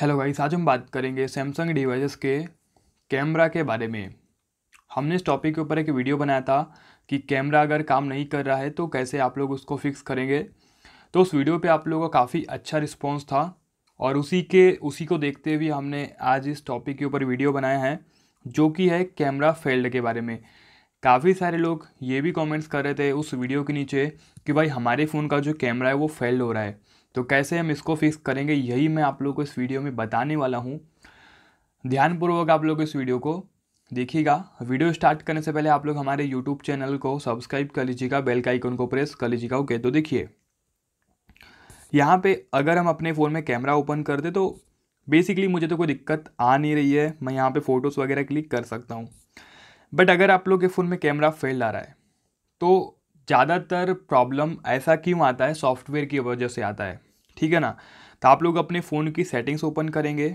hello guys आज हम बात करेंगे सैमसंग डिवाइसेस के कैमरा के बारे में हमने इस टॉपिक के ऊपर एक वीडियो बनाया था कि कैमरा अगर काम नहीं कर रहा है तो कैसे आप लोग उसको फिक्स करेंगे तो उस वीडियो पे आप लोगों का काफ़ी अच्छा रिस्पॉन्स था और उसी के उसी को देखते हुए हमने आज इस टॉपिक के ऊपर वीडियो बनाया है जो कि है कैमरा फेल्ड के बारे में काफ़ी सारे लोग ये भी कॉमेंट्स कर रहे थे उस वीडियो के नीचे कि भाई हमारे फ़ोन का जो कैमरा है वो फेल्ड हो रहा है तो कैसे हम इसको फिक्स करेंगे यही मैं आप लोग को इस वीडियो में बताने वाला हूँ ध्यानपूर्वक आप लोग इस वीडियो को देखिएगा वीडियो स्टार्ट करने से पहले आप लोग हमारे यूट्यूब चैनल को सब्सक्राइब कर लीजिएगा बेल का आइकन को प्रेस कर लीजिएगा ओके तो देखिए यहाँ पे अगर हम अपने फ़ोन में कैमरा ओपन कर दे तो बेसिकली मुझे तो कोई दिक्कत आ नहीं रही है मैं यहाँ पे फ़ोटोज़ वगैरह क्लिक कर सकता हूँ बट अगर आप लोग के फ़ोन में कैमरा फेल आ रहा है तो ज़्यादातर प्रॉब्लम ऐसा क्यों आता है सॉफ्टवेयर की वजह से आता है ठीक है ना तो आप लोग अपने फ़ोन की सेटिंग्स ओपन करेंगे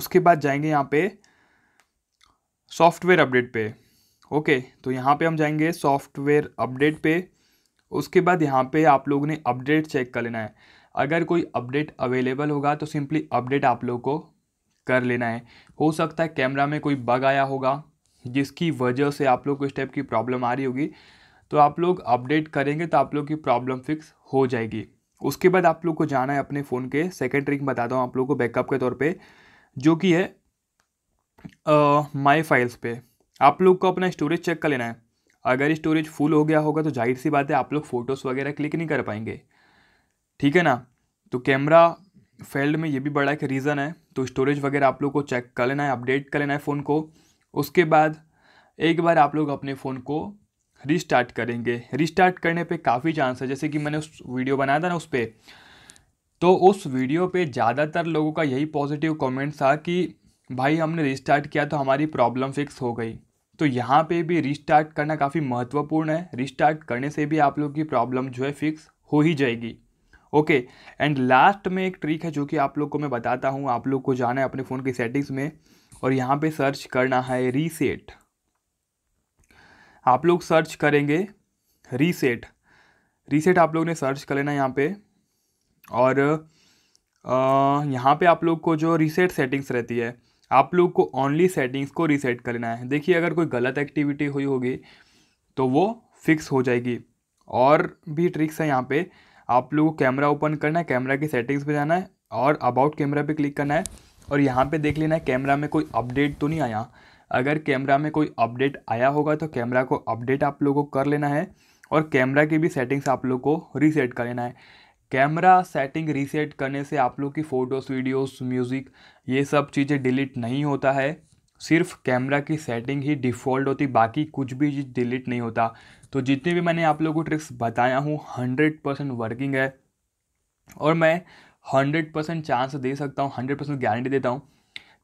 उसके बाद जाएंगे यहाँ पे सॉफ्टवेयर अपडेट पे ओके तो यहाँ पे हम जाएंगे सॉफ्टवेयर अपडेट पे उसके बाद यहाँ पे आप लोग ने अपडेट चेक कर लेना है अगर कोई अपडेट अवेलेबल होगा तो सिंपली अपडेट आप लोग को कर लेना है हो सकता है कैमरा में कोई बग आया होगा जिसकी वजह से आप लोग को इस टाइप की प्रॉब्लम आ रही होगी तो आप लोग अपडेट करेंगे तो आप लोग की प्रॉब्लम फिक्स हो जाएगी उसके बाद आप लोग को जाना है अपने फ़ोन के सेकेंड ट्रिक बताता हूँ आप लोग को बैकअप के तौर पर जो कि है माई फाइल्स पे आप लोग को अपना स्टोरेज चेक कर लेना है अगर स्टोरेज फुल हो गया होगा तो जाहिर सी बात है आप लोग फ़ोटोज़ वगैरह क्लिक नहीं कर पाएंगे ठीक है ना तो कैमरा फील्ड में ये भी बड़ा एक रीज़न है तो स्टोरेज वगैरह आप लोग को चेक कर लेना है अपडेट कर लेना है फ़ोन को उसके बाद एक बार आप लोग अपने फ़ोन को रिस्टार्ट करेंगे रिस्टार्ट करने पे काफ़ी चांस है जैसे कि मैंने उस वीडियो बनाया था ना उस पर तो उस वीडियो पे ज़्यादातर लोगों का यही पॉजिटिव कमेंट था कि भाई हमने रिस्टार्ट किया तो हमारी प्रॉब्लम फिक्स हो गई तो यहाँ पे भी रिस्टार्ट करना काफ़ी महत्वपूर्ण है रिस्टार्ट करने से भी आप लोग की प्रॉब्लम जो है फिक्स हो ही जाएगी ओके एंड लास्ट में एक ट्रिक है जो कि आप लोग को मैं बताता हूँ आप लोग को जाना है अपने फ़ोन की सेटिंग्स में और यहाँ पे सर्च करना है रीसेट आप लोग सर्च करेंगे रीसेट रीसेट आप लोग ने सर्च कर लेना यहाँ पे और यहाँ पे आप लोग को जो रीसेट सेटिंग्स रहती है आप लोग को ओनली सेटिंग्स को रीसेट लेना है देखिए अगर कोई गलत एक्टिविटी हुई होगी तो वो फिक्स हो जाएगी और भी ट्रिक्स है यहाँ पे आप लोग कैमरा ओपन करना है कैमरा की सेटिंग्स पे जाना है और अबाउट कैमरा पे क्लिक करना है और यहाँ पे देख लेना है कैमरा में कोई अपडेट तो नहीं आया अगर कैमरा में कोई अपडेट आया होगा तो कैमरा को अपडेट आप लोगों को कर लेना है और कैमरा की भी सेटिंग्स आप लोग को रीसेट कर लेना है कैमरा सेटिंग रीसेट करने से आप लोग की फ़ोटोज़ वीडियोस म्यूज़िक ये सब चीज़ें डिलीट नहीं होता है सिर्फ कैमरा की सेटिंग ही डिफ़ॉल्ट होती बाकी कुछ भी डिलीट नहीं होता तो जितने भी मैंने आप लोगों को ट्रिक्स बताया हूँ हंड्रेड परसेंट वर्किंग है और मैं हंड्रेड परसेंट चांस दे सकता हूँ हंड्रेड परसेंट गारंटी देता हूँ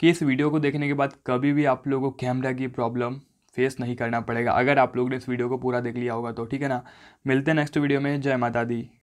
कि इस वीडियो को देखने के बाद कभी भी आप लोगों को कैमरा की प्रॉब्लम फेस नहीं करना पड़ेगा अगर आप लोग ने इस वीडियो को पूरा देख लिया होगा तो ठीक है ना मिलते हैं नेक्स्ट वीडियो में जय माता दी